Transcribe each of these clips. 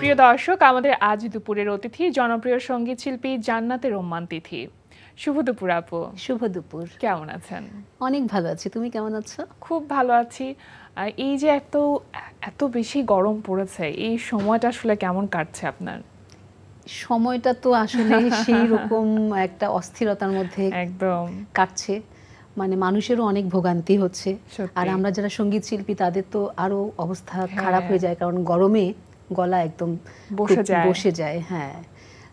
প্রিয় দর্শক আমাদের আজ দুপুরের অতিথি জনপ্রিয় সঙ্গীত শিল্পী জান্নাতে রোম্মান তিথি শুভ দুপুর আপু শুভ দুপুর কেমন আছেন অনেক ভালো আছি তুমি কেমন আছো খুব ভালো আছি এই যে এত এত বেশি গরম পড়েছে এই সময়টা আসলে কেমন কাটছে আপনার সময়টা তো আসলে সেই রকম একটা অস্থিরতার মধ্যে একদম কাটছে মানে মানুষেরও অনেক ভোগান্তি হচ্ছে আর আমরা যারা সঙ্গীত শিল্পী তাদের তো আরো অবস্থা হ্যাঁ। খারাপ হয়ে যায় কারণ গরমে গলা একদম বসে যায় হ্যাঁ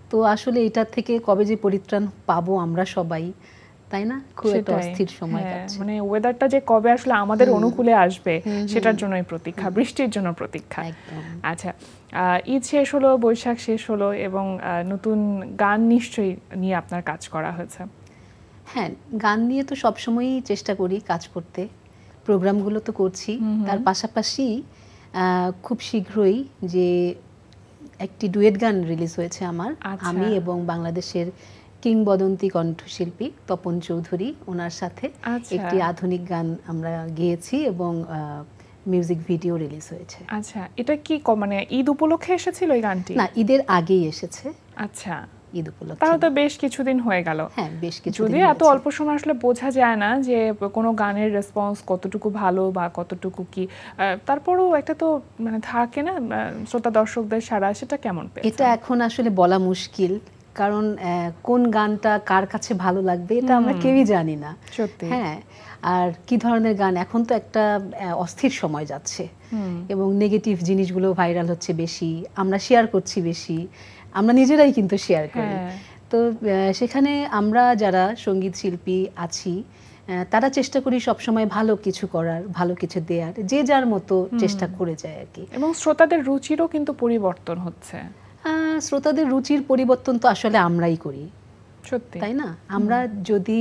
তো আসলে এটা থেকে কবে যে পরিত্রাণ পাবো আমরা সবাই তাই না খুব একটা অস্থির সময় হ্যাঁ, কাটছে মানে ওয়েদারটা যে কবে আসলে আমাদের অনুকূলে আসবে সেটার জন্যই প্রতীক্ষা বৃষ্টির জন্য প্রতীক্ষা আচ্ছা ঈদ শেষ হলো বৈশাখ শেষ হলো এবং নতুন গান নিশ্চয়ই নিয়ে আপনার কাজ করা হয়েছে হ্যাঁ গান নিয়ে তো সবসময়ই চেষ্টা করি কাজ করতে প্রোগ্রামগুলো তো করছি তার পাশাপাশি খুব শীঘ্রই যে একটি ডুয়েট গান রিলিজ হয়েছে আমার আচ্ছা। আমি এবং বাংলাদেশের কিংবদন্তি কণ্ঠশিল্পী তপন চৌধুরী ওনার সাথে আচ্ছা। একটি আধুনিক গান আমরা গেয়েছি এবং মিউজিক ভিডিও রিলিজ হয়েছে আচ্ছা এটা কি মানে ঈদ উপলক্ষে এসেছিল এই গানটি না ঈদের আগেই এসেছে আচ্ছা ঈদ উপলক্ষে তাহলে তো বেশ কিছুদিন হয়ে গেল হ্যাঁ বেশ কিছু যদি এত অল্প সময় আসলে বোঝা যায় না যে কোনো গানের রেসপন্স কতটুকু ভালো বা কতটুকু কি তারপরেও একটা তো মানে থাকে না শ্রোতা দর্শকদের সারা সেটা কেমন এটা এখন আসলে বলা মুশকিল কারণ কোন গানটা কার কাছে ভালো লাগবে এটা আমরা কেউই জানি না হ্যাঁ আর কি ধরনের গান এখন তো একটা অস্থির সময় যাচ্ছে এবং নেগেটিভ জিনিসগুলো ভাইরাল হচ্ছে বেশি আমরা শেয়ার করছি বেশি আমরা নিজেরাই কিন্তু শেয়ার করি হ্যাঁ। তো সেখানে আমরা যারা সঙ্গীত শিল্পী আছি তারা চেষ্টা করি সবসময় ভালো কিছু করার ভালো কিছু দেওয়ার যে যার মতো চেষ্টা করে যায় আর কি এবং শ্রোতাদের রুচিরও কিন্তু পরিবর্তন হচ্ছে শ্রোতাদের রুচির পরিবর্তন তো আসলে আমরাই করি সত্যি তাই না আমরা যদি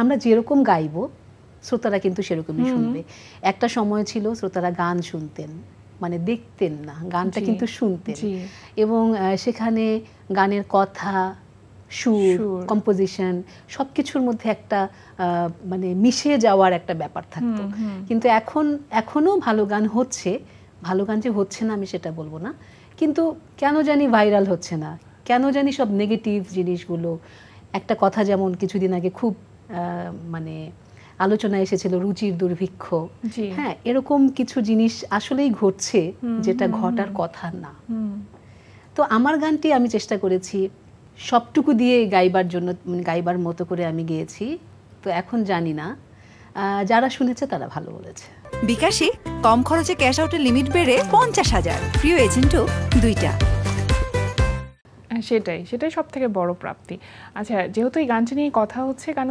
আমরা যেরকম গাইব শ্রোতারা কিন্তু সেরকমই শুনবে একটা সময় ছিল শ্রোতারা গান শুনতেন মানে দেখতেন না গানটা কিন্তু শুনতেন এবং সেখানে গানের কথা সুর কম্পোজিশন সব কিছুর মধ্যে একটা মানে মিশে যাওয়ার একটা ব্যাপার থাকতো কিন্তু এখন এখনও ভালো গান হচ্ছে ভালো গান যে হচ্ছে না আমি সেটা বলবো না কিন্তু কেন জানি ভাইরাল হচ্ছে না কেন জানি সব নেগেটিভ জিনিসগুলো একটা কথা যেমন কিছুদিন আগে খুব মানে আলোচনায় এসেছিল রুচির দুর্ভিক্ষ হ্যাঁ এরকম কিছু জিনিস আসলেই ঘটছে যেটা ঘটার কথা না তো আমার গানটি আমি চেষ্টা করেছি সবটুকু দিয়ে গাইবার জন্য মানে গাইবার মতো করে আমি গিয়েছি তো এখন জানি না যারা শুনেছে তারা ভালো বলেছে বিকাশে কম খরচে ক্যাশ আউটের লিমিট বেড়ে পঞ্চাশ হাজার প্রিয় এজেন্টও দুইটা হ্যাঁ, সেটাই সেটাই সব থেকে বড় প্রাপ্তি আচ্ছা যেহেতু এই গানটি নিয়ে কথা হচ্ছে গান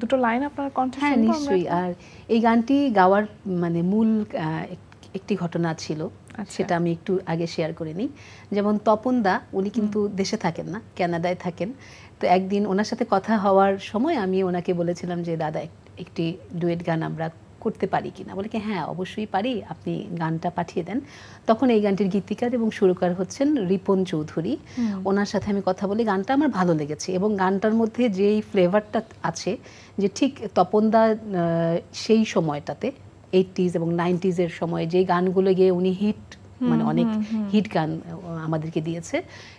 দুটো লাইন আপনার কণ্ঠে হ্যাঁ নিশ্চয়ই আর এই গানটি গাওয়ার মানে মূল একটি ঘটনা ছিল আচ্ছা। সেটা আমি একটু আগে শেয়ার করে নিই যেমন তপন দা উনি কিন্তু দেশে থাকেন না ক্যানাডায় থাকেন তো একদিন ওনার সাথে কথা হওয়ার সময় আমি ওনাকে বলেছিলাম যে দাদা একটি ডুয়েট গান আমরা করতে পারি কিনা বলে কি হ্যাঁ অবশ্যই পারি আপনি গানটা পাঠিয়ে দেন তখন এই গানটির গীতিকার এবং সুরকার হচ্ছেন রিপন চৌধুরী ওনার সাথে আমি কথা বলি গানটা আমার ভালো লেগেছে এবং গানটার মধ্যে যেই ফ্লেভারটা আছে যে ঠিক তপনদা সেই সময়টাতে এইটিজ এবং নাইনটিজের সময় যে গানগুলো গিয়ে উনি হিট মানে অনেক হিট গান আমাদেরকে দিয়েছে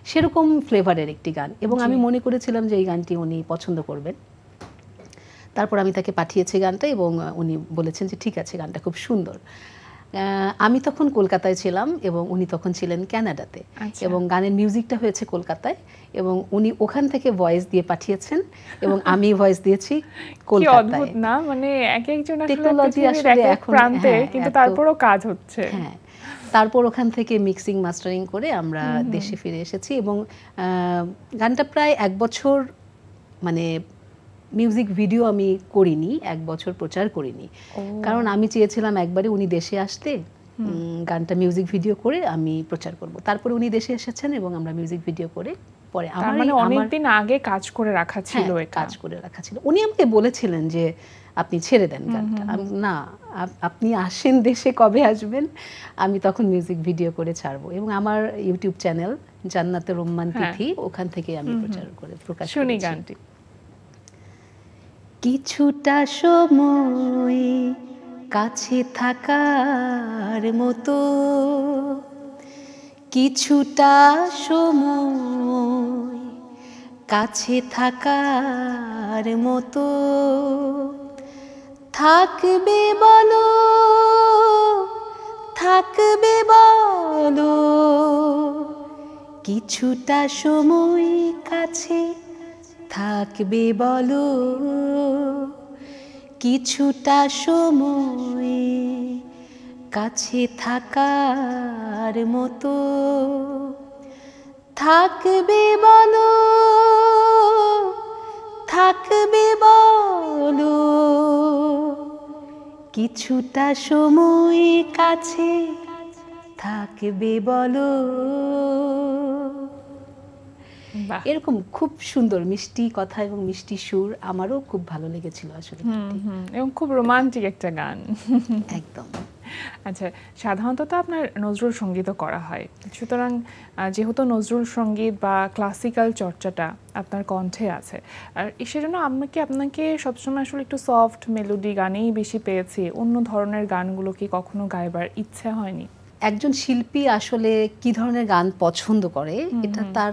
সেরকম ফ্লেভারের একটি গান এবং আমি মনে করেছিলাম যে এই গানটি উনি পছন্দ করবেন তারপর আমি তাকে পাঠিয়েছি গানটা এবং উনি বলেছেন যে ঠিক আছে গানটা খুব সুন্দর আমি তখন কলকাতায় ছিলাম এবং উনি তখন ছিলেন ক্যানাডাতে আচ্ছা। এবং গানের মিউজিকটা হয়েছে কলকাতায় এবং উনি ওখান থেকে ভয়েস দিয়ে পাঠিয়েছেন এবং আমি ভয়েস দিয়েছি কলকাতায় না মানে এক একজন টেকনোলজি আসলে এখন হ্যাঁ, কিন্তু তারপরও কাজ হচ্ছে হ্যাঁ, তারপর ওখান থেকে মিক্সিং মাস্টারিং করে আমরা দেশে ফিরে এসেছি এবং গানটা প্রায় এক বছর মানে মিউজিক ভিডিও আমি করিনি এক বছর প্রচার করিনি কারণ আমি চেয়েছিলাম একবারে উনি দেশে আসতে গানটা মিউজিক ভিডিও করে আমি প্রচার করব তারপরে উনি দেশে এসেছেন এবং আমরা মিউজিক ভিডিও করে পরে মানে আমার মানে অনেকদিন আগে কাজ করে রাখা ছিল হ্যাঁ, কাজ করে রাখা ছিল উনি আমাকে বলেছিলেন যে আপনি ছেড়ে দেন গানটা না আপনি আসেন দেশে কবে আসবেন আমি তখন মিউজিক ভিডিও করে ছাড়বো এবং আমার ইউটিউব চ্যানেল জান্নাতের রোম্মান হ্যাঁ। তিথি ওখান থেকে আমি প্রচার করে প্রকাশ শুনি গানটি কিছুটা সময় কাছে থাকার মতো কিছুটা সময় কাছে থাকার মতো থাকবে বলো থাকবে বলো কিছুটা সময় কাছে থাকবে বলো কিছুটা সময় কাছে থাকার মতো থাকবে বলো থাকবে বলো কিছুটা সময় কাছে থাকবে বলো এরকম খুব সুন্দর মিষ্টি কথা এবং মিষ্টি সুর আমারও খুব ভালো লেগেছিল আসলে এবং খুব রোমান্টিক একটা গান একদম আচ্ছা সাধারণত তো আপনার নজরুল সঙ্গীতও করা হয় সুতরাং যেহেতু নজরুল সঙ্গীত বা ক্লাসিক্যাল চর্চাটা আপনার কণ্ঠে আছে আর সেজন্য আমাকে আপনাকে সবসময় আসলে একটু সফট মেলোডি গানেই বেশি পেয়েছি অন্য ধরনের গানগুলো কি কখনো গাইবার ইচ্ছা হয়নি একজন শিল্পী আসলে কি ধরনের গান পছন্দ করে এটা তার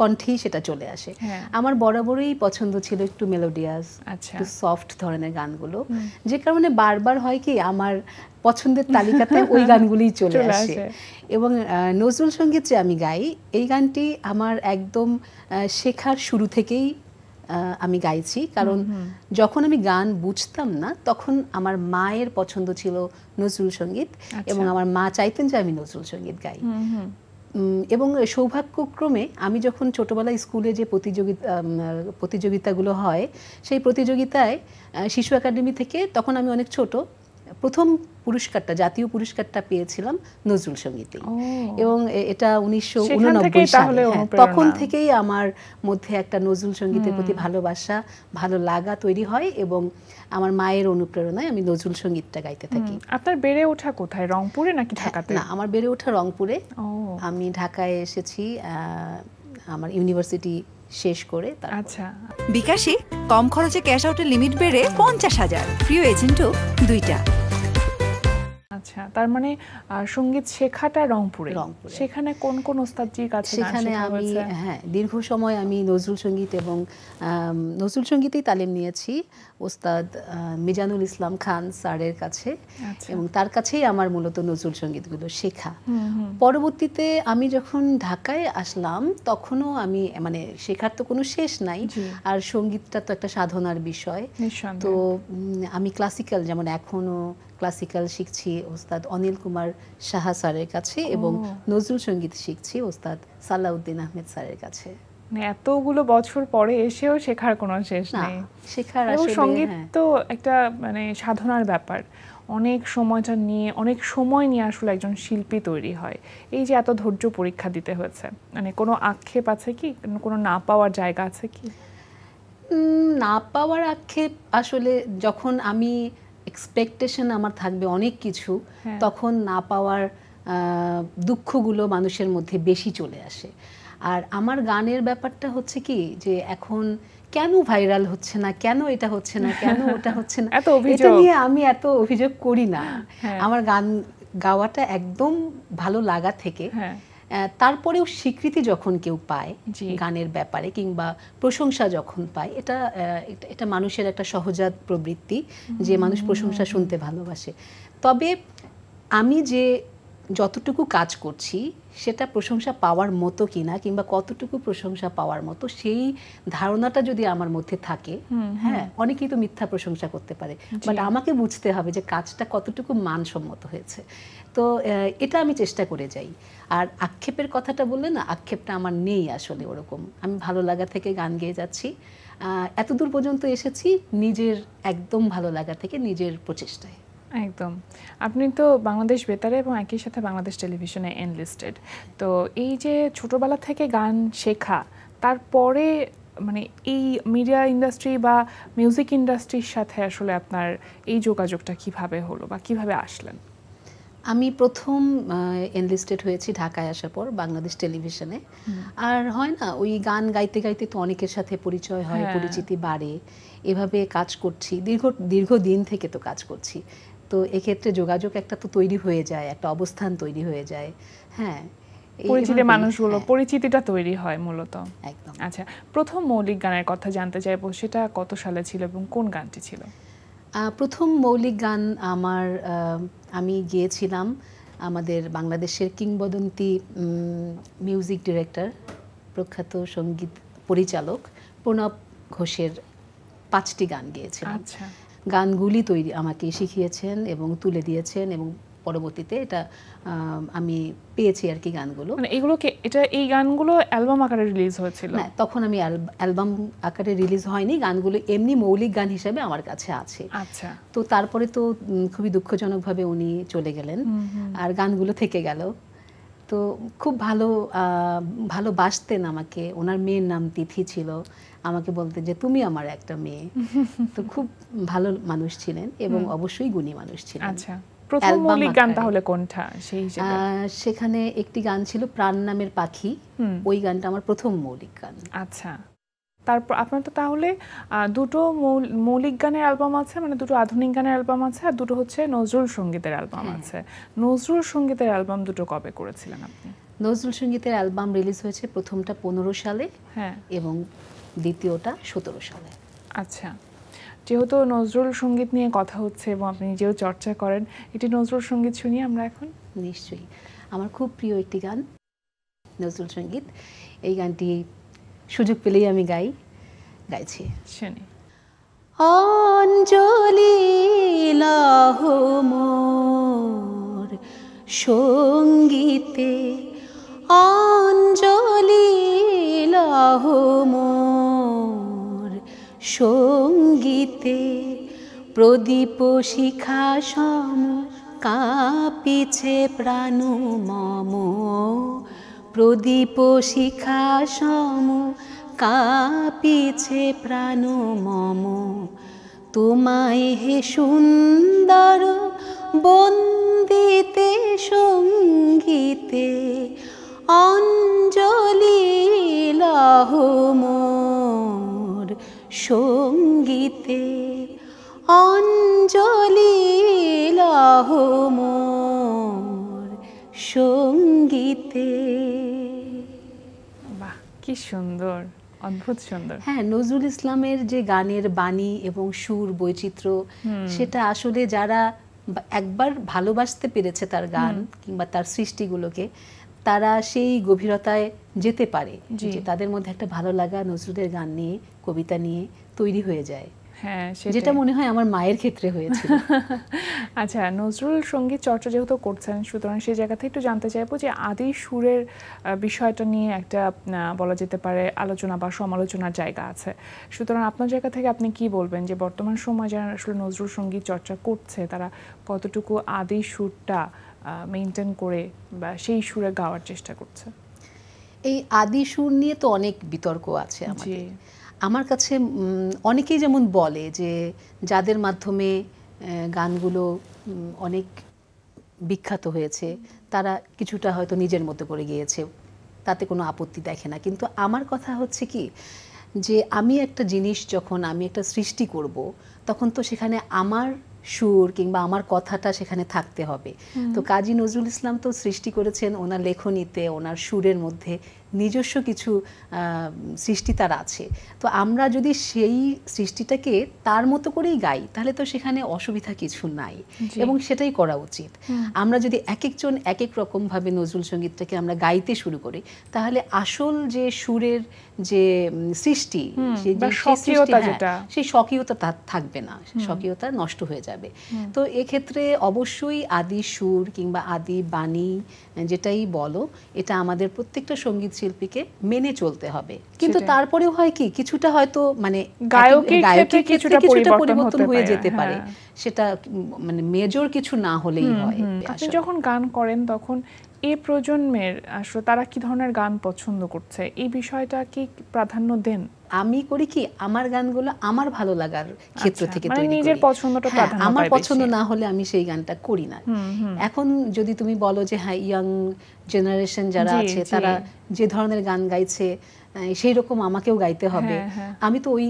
কণ্ঠেই সেটা চলে আসে হ্যাঁ। আমার বরাবরই পছন্দ ছিল একটু মেলোডিয়াস আচ্ছা। একটু সফট ধরনের গানগুলো যে কারণে বারবার হয় কি আমার পছন্দের তালিকাতে ওই গানগুলিই চলে আসে এবং নজরুল সঙ্গীত যে আমি গাই এই গানটি আমার একদম শেখার শুরু থেকেই আমি গাইছি কারণ যখন আমি গান বুঝতাম না তখন আমার মায়ের পছন্দ ছিল নজরুল সঙ্গীত আচ্ছা। এবং আমার মা চাইতেন যে আমি নজরুল সঙ্গীত গাই এবং সৌভাগ্যক্রমে আমি যখন ছোটোবেলায় স্কুলে যে প্রতিযোগিতা প্রতিযোগিতাগুলো হয় সেই প্রতিযোগিতায় শিশু একাডেমি থেকে তখন আমি অনেক ছোট প্রথম পুরস্কারটা জাতীয় পুরস্কারটা পেয়েছিলাম নজরুল সঙ্গীতে এবং এটা উনিশশো হ্যাঁ, তখন থেকেই আমার মধ্যে একটা নজরুল সঙ্গীতের প্রতি ভালোবাসা ভালো লাগা তৈরি হয় এবং আমার মায়ের অনুপ্রেরণায় আমি নজরুল সঙ্গীতটা গাইতে থাকি আপনার বেড়ে ওঠা কোথায় রংপুরে নাকি হ্যাঁ, ঢাকাতে না আমার বেড়ে ওঠা রংপুরে আমি ঢাকায় এসেছি আমার ইউনিভার্সিটি শেষ করে আচ্ছা বিকাশে কম খরচে ক্যাশ আউটের লিমিট বেড়ে পঞ্চাশ হাজার প্রিয় এজেন্টও দুইটা আচ্ছা তার মানে সঙ্গীত শেখাটা রংপুরে সেখানে কোন কোন ওস্তাদজির কাছে সেখানে আমি হ্যাঁ দীর্ঘ সময় আমি নজরুল সঙ্গীত এবং নজরুল সঙ্গীতেই তালিম নিয়েছি ওস্তাদ মিজানুল ইসলাম খান স্যারের কাছে আচ্ছা। এবং তার কাছেই আমার মূলত নজরুল সঙ্গীতগুলো শেখা পরবর্তীতে আমি যখন ঢাকায় আসলাম তখনও আমি মানে শেখার তো কোনো শেষ নাই আর সঙ্গীতটা তো একটা সাধনার বিষয় তো আমি ক্লাসিক্যাল যেমন এখনও ক্লাসিক্যাল শিখছি ওস্তাদ অনিল কুমার সাহা স্যারের কাছে এবং নজরুল সঙ্গীত শিখছি ওস্তাদ সালাউদ্দিন আহমেদ স্যারের কাছে মানে এতগুলো বছর পরে এসেও শেখার কোনো শেষ নেই শেখার সঙ্গীত হ্যাঁ। তো একটা মানে সাধনার ব্যাপার অনেক সময়টা নিয়ে অনেক সময় নিয়ে আসলে একজন শিল্পী তৈরি হয় এই যে এত ধৈর্য পরীক্ষা দিতে হয়েছে মানে কোনো আক্ষেপ আছে কি কোনো না পাওয়ার জায়গা আছে কি না পাওয়ার আক্ষেপ আসলে যখন আমি এক্সপেকটেশন আমার থাকবে অনেক কিছু হ্যাঁ। তখন না পাওয়ার দুঃখগুলো মানুষের মধ্যে বেশি চলে আসে আর আমার গানের ব্যাপারটা হচ্ছে কি যে এখন কেন ভাইরাল হচ্ছে না কেন এটা হচ্ছে না কেন ওটা হচ্ছে না এটা নিয়ে আমি এত অভিযোগ করি না হ্যাঁ। আমার গান গাওয়াটা একদম ভালো লাগা থেকে হ্যাঁ। তারপরেও স্বীকৃতি যখন কেউ পায় গানের ব্যাপারে কিংবা প্রশংসা যখন পায় এটা এটা মানুষের একটা সহজাত প্রবৃত্তি যে মানুষ প্রশংসা শুনতে ভালোবাসে তবে আমি যে যতটুকু কাজ করছি সেটা প্রশংসা পাওয়ার মতো কিনা কিংবা কতটুকু প্রশংসা পাওয়ার মতো সেই ধারণাটা যদি আমার মধ্যে থাকে হ্যাঁ অনেকেই তো মিথ্যা প্রশংসা করতে পারে বাট আমাকে বুঝতে হবে যে কাজটা কতটুকু মানসম্মত হয়েছে তো এটা আমি চেষ্টা করে যাই আর আক্ষেপের কথাটা বললে না আক্ষেপটা আমার নেই আসলে ওরকম আমি ভালো লাগা থেকে গান গেয়ে যাচ্ছি এতদূর পর্যন্ত এসেছি নিজের একদম ভালো লাগা থেকে নিজের প্রচেষ্টায় একদম আপনি তো বাংলাদেশ বেতারে এবং একই সাথে বাংলাদেশ টেলিভিশনে এনলিস্টেড তো এই যে ছোটবেলা থেকে গান শেখা তারপরে মানে এই মিডিয়া ইন্ডাস্ট্রি বা মিউজিক ইন্ডাস্ট্রির সাথে আসলে আপনার এই যোগাযোগটা কিভাবে হলো বা কিভাবে আসলেন আমি প্রথম এনলিস্টেড হয়েছি ঢাকায় আসার পর বাংলাদেশ টেলিভিশনে আর হয় না ওই গান গাইতে গাইতে তো অনেকের সাথে পরিচয় হয় হ্যাঁ। পরিচিতি বাড়ে এভাবে কাজ করছি দীর্ঘ দীর্ঘদিন থেকে তো কাজ করছি তো এক্ষেত্রে যোগাযোগ একটা তো তৈরি হয়ে যায় একটা অবস্থান তৈরি হয়ে যায় হ্যাঁ পরিচিত মানুষগুলো হ্যাঁ। পরিচিতিটা তৈরি হয় মূলত একদম আচ্ছা প্রথম মৌলিক গানের কথা জানতে চাইব সেটা কত সালে ছিল এবং কোন গানটি ছিল প্রথম মৌলিক গান আমার আমি গিয়েছিলাম আমাদের বাংলাদেশের কিংবদন্তি মিউজিক ডিরেক্টর প্রখ্যাত সঙ্গীত পরিচালক প্রণব ঘোষের পাঁচটি গান গিয়েছিলাম আচ্ছা। গানগুলি তৈরি আমাকে শিখিয়েছেন এবং তুলে দিয়েছেন এবং পরবর্তীতে এটা আমি পেয়েছি আর কি গানগুলো মানে এগুলোকে এটা এই গানগুলো অ্যালবাম আকারে রিলিজ হয়েছিল না হ্যাঁ, তখন আমি অ্যালবাম আকারে রিলিজ হয়নি গানগুলো এমনি মৌলিক গান হিসেবে আমার কাছে আছে আচ্ছা তো তারপরে তো খুবই দুঃখজনকভাবে উনি চলে গেলেন আর গানগুলো থেকে গেল তো খুব ভালো ভালোবাসতেন আমাকে ওনার মেয়ের নাম তিথি ছিল আমাকে বলতেন যে তুমি আমার একটা মেয়ে তো খুব ভালো মানুষ ছিলেন এবং অবশ্যই গুণী মানুষ ছিলেন আচ্ছা, সেখানে একটি গান ছিল প্রাণ নামের পাখি ওই গানটা আমার প্রথম মৌলিক গান আচ্ছা তারপর আপনার তো তাহলে দুটো মৌলিক গানের অ্যালবাম আছে মানে দুটো আধুনিক গানের অ্যালবাম আছে আর দুটো হচ্ছে নজরুল সঙ্গীতের অ্যালবাম হ্যাঁ। আছে নজরুল সঙ্গীতের অ্যালবাম দুটো কবে করেছিলেন আপনি নজরুল সঙ্গীতের অ্যালবাম রিলিজ হয়েছে প্রথমটা পনেরো সালে হ্যাঁ এবং দ্বিতীয়টা সতেরো সালে আচ্ছা যেহেতু নজরুল সঙ্গীত নিয়ে কথা হচ্ছে এবং আপনি নিজেও চর্চা করেন এটি নজরুল সঙ্গীত শুনি আমরা এখন নিশ্চয়ই আমার খুব প্রিয় একটি গান নজরুল সঙ্গীত এই গানটি সুযোগ পেলেই আমি গাই গাইছি শুনি অঞ্জলি লহমোর সঙ্গীতে অঞ্জলি লহমোর সঙ্গীতে প্রদীপ শিখা সম কাপিছে প্রাণ মম প্রদীপ শিখা সম কাপিছে প্রাণ মম তোমায় হে সুন্দর বন্দিতে সঙ্গীতে অঞ্জলি লহমো সঙ্গীতে অঞ্জলি লহম সঙ্গীতে বাহ কি সুন্দর অদ্ভুত সুন্দর হ্যাঁ নজরুল ইসলামের যে গানের বাণী এবং সুর বৈচিত্র্য সেটা আসলে যারা একবার ভালোবাসতে পেরেছে তার গান কিংবা তার সৃষ্টিগুলোকে তারা সেই গভীরতায় যেতে পারে যে তাদের মধ্যে একটা ভালো লাগা নজরুলের গান নিয়ে কবিতা নিয়ে তৈরি হয়ে যায় হ্যাঁ যেটা মনে হয় আমার মায়ের ক্ষেত্রে হয়েছে আচ্ছা নজরুল সঙ্গীত চর্চা যেহেতু করছেন সুতরাং সেই জায়গা থেকে একটু জানতে চাইবো যে আদি সুরের বিষয়টা নিয়ে একটা বলা যেতে পারে আলোচনা বা সমালোচনার জায়গা আছে সুতরাং আপনার জায়গা থেকে আপনি কি বলবেন যে বর্তমান সময় যারা আসলে নজরুল সঙ্গীত চর্চা করছে তারা কতটুকু আদি সুরটা মেনটেন করে বা সেই সুরে গাওয়ার চেষ্টা করছে এই আদি সুর নিয়ে তো অনেক বিতর্ক আছে আমাদের আমার কাছে অনেকেই যেমন বলে যে যাদের মাধ্যমে গানগুলো অনেক বিখ্যাত হয়েছে তারা কিছুটা হয়তো নিজের মতো করে গিয়েছে তাতে কোনো আপত্তি দেখে না কিন্তু আমার কথা হচ্ছে কি যে আমি একটা জিনিস যখন আমি একটা সৃষ্টি করব তখন তো সেখানে আমার সুর কিংবা আমার কথাটা সেখানে থাকতে হবে তো কাজী নজরুল ইসলাম তো সৃষ্টি করেছেন ওনার লেখনীতে ওনার সুরের মধ্যে নিজস্ব কিছু সৃষ্টি তার আছে তো আমরা যদি সেই সৃষ্টিটাকে তার মতো করেই গাই তাহলে তো সেখানে অসুবিধা কিছু নাই এবং সেটাই করা উচিত আমরা যদি এক একজন এক এক রকমভাবে নজরুল সঙ্গীতটাকে আমরা গাইতে শুরু করি তাহলে আসল যে সুরের যে সৃষ্টি হ্যাঁ, সেই স্বকীয়তা তার থাকবে না স্বকীয়তা নষ্ট হয়ে যাবে তো এক্ষেত্রে অবশ্যই আদি সুর কিংবা আদি বাণী যেটাই বলো এটা আমাদের প্রত্যেকটা সঙ্গীত শিল্পীকে মেনে চলতে হবে কিন্তু তারপরেও হয় কি কিছুটা হয়তো মানে গায়কের গায়কের ক্ষেত্রে কিছুটা পরিবর্তন হয়ে যেতে পারে হ্যাঁ। সেটা মানে মেজর কিছু না হলেই হয় আপনি যখন গান করেন তখন এ প্রজন্মের আসলে তারা কি ধরনের গান পছন্দ করছে এই বিষয়টা কি প্রাধান্য দেন আমি করি কি আমার গানগুলো আমার ভালো লাগার ক্ষেত্র আচ্ছা, থেকে মানে তৈরি নিজের পছন্দটা হ্যাঁ, আমার পছন্দ না হলে আমি সেই গানটা করি না এখন যদি তুমি বলো যে হ্যাঁ ইয়াং জেনারেশন যারা আছে তারা যে ধরনের গান গাইছে সেই রকম আমাকেও গাইতে হ্যাঁ, হবে হ্যাঁ। আমি তো ওই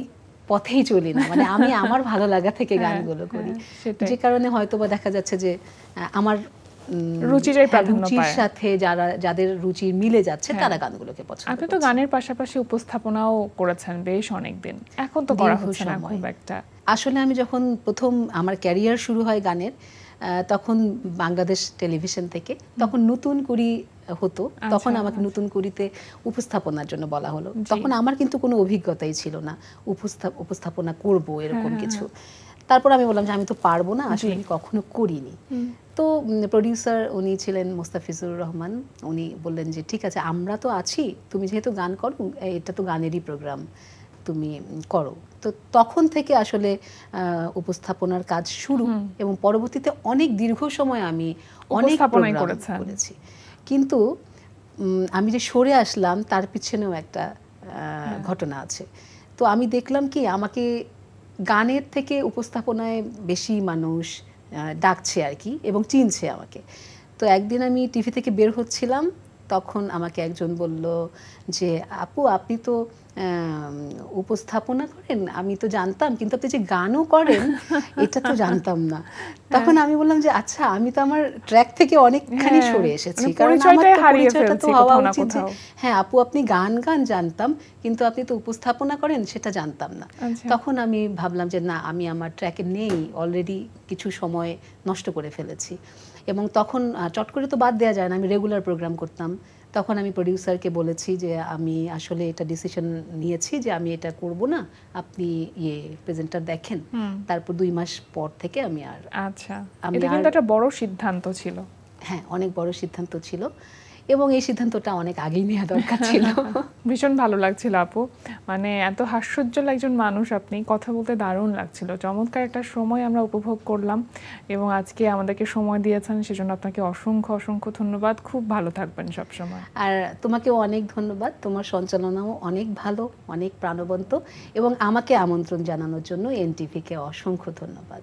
পথেই চলি না মানে আমি আমার ভালো লাগা থেকে গানগুলো করি যে কারণে হয়তো বা দেখা যাচ্ছে যে আমার রুচিটাই হ্যাঁ, প্রাধান্য রুচির সাথে যারা যাদের রুচি মিলে যাচ্ছে হ্যাঁ। তারা গানগুলোকে পছন্দ আপনি তো গানের পাশাপাশি উপস্থাপনাও করেছেন বেশ অনেকদিন এখন তো করা হচ্ছে না খুব একটা আসলে আমি যখন প্রথম আমার ক্যারিয়ার শুরু হয় গানের তখন বাংলাদেশ টেলিভিশন থেকে তখন নতুন করি হতো আচ্ছা। তখন আমাকে নতুন করিতে উপস্থাপনার জন্য বলা হলো তখন আমার কিন্তু কোনো অভিজ্ঞতাই ছিল না উপস্থাপনা করব এরকম হ্যাঁ, কিছু তারপর আমি বললাম যে আমি তো পারবো না আসলে আমি কখনো করিনি তো প্রডিউসার উনি ছিলেন মোস্তাফিজুর রহমান উনি বললেন যে ঠিক আছে আমরা তো আছি তুমি যেহেতু গান করো এটা তো গানেরই প্রোগ্রাম তুমি করো তো তখন থেকে আসলে উপস্থাপনার কাজ শুরু এবং পরবর্তীতে অনেক দীর্ঘ সময় আমি অনেক করেছি কিন্তু আমি যে সরে আসলাম তার পিছনেও একটা হ্যাঁ। ঘটনা আছে তো আমি দেখলাম কি আমাকে গানের থেকে উপস্থাপনায় বেশি মানুষ ডাকছে আর কি এবং চিনছে আমাকে তো একদিন আমি টিভি থেকে বের হচ্ছিলাম তখন আমাকে একজন বলল যে আপু আপনি তো উপস্থাপনা করেন আমি তো জানতাম কিন্তু আপনি যে গানও করেন এটা তো জানতাম না তখন হ্যাঁ। আমি বললাম যে আচ্ছা আমি তো আমার ট্র্যাক থেকে অনেকখানি হ্যাঁ, সরে এসেছি মানে কারণ আমার তো পরিচয়টা তো হওয়া উচিত যে হ্যাঁ আপু আপনি গান গান জানতাম কিন্তু আপনি তো উপস্থাপনা করেন সেটা জানতাম না আচ্ছা। তখন আমি ভাবলাম যে না আমি আমার ট্র্যাকে নেই অলরেডি কিছু সময় নষ্ট করে ফেলেছি এবং তখন চট করে তো বাদ দেওয়া যায় না আমি রেগুলার প্রোগ্রাম করতাম তখন আমি প্রডিউসারকে বলেছি যে আমি আসলে এটা ডিসিশন নিয়েছি যে আমি এটা করব না আপনি ইয়ে প্রেজেন্টার দেখেন তারপর দুই মাস পর থেকে আমি আর আচ্ছা এটা কিন্তু একটা বড় সিদ্ধান্ত ছিল হ্যাঁ অনেক বড় সিদ্ধান্ত ছিল এবং এই সিদ্ধান্তটা অনেক আগেই নেওয়া দরকার ছিল ভীষণ ভালো লাগছিল আপু মানে এত হাস্যজ্জ্বল একজন মানুষ আপনি কথা বলতে দারুণ লাগছিল চমৎকার একটা সময় আমরা উপভোগ করলাম এবং আজকে আমাদেরকে সময় দিয়েছেন সেজন্য আপনাকে অসংখ্য অসংখ্য ধন্যবাদ খুব ভালো থাকবেন সবসময় আর তোমাকেও অনেক ধন্যবাদ তোমার সঞ্চালনাও অনেক ভালো অনেক প্রাণবন্ত এবং আমাকে আমন্ত্রণ জানানোর জন্য এনটিভিকে অসংখ্য ধন্যবাদ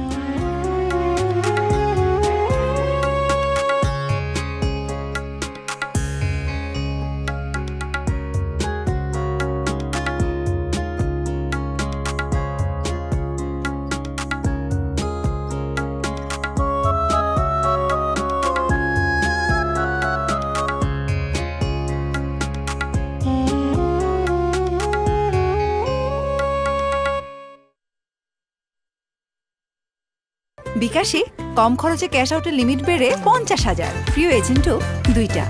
বিকাশে কম খরচে ক্যাশ আউটের লিমিট বেড়ে পঞ্চাশ হাজার প্রিয় এজেন্টও দুইটা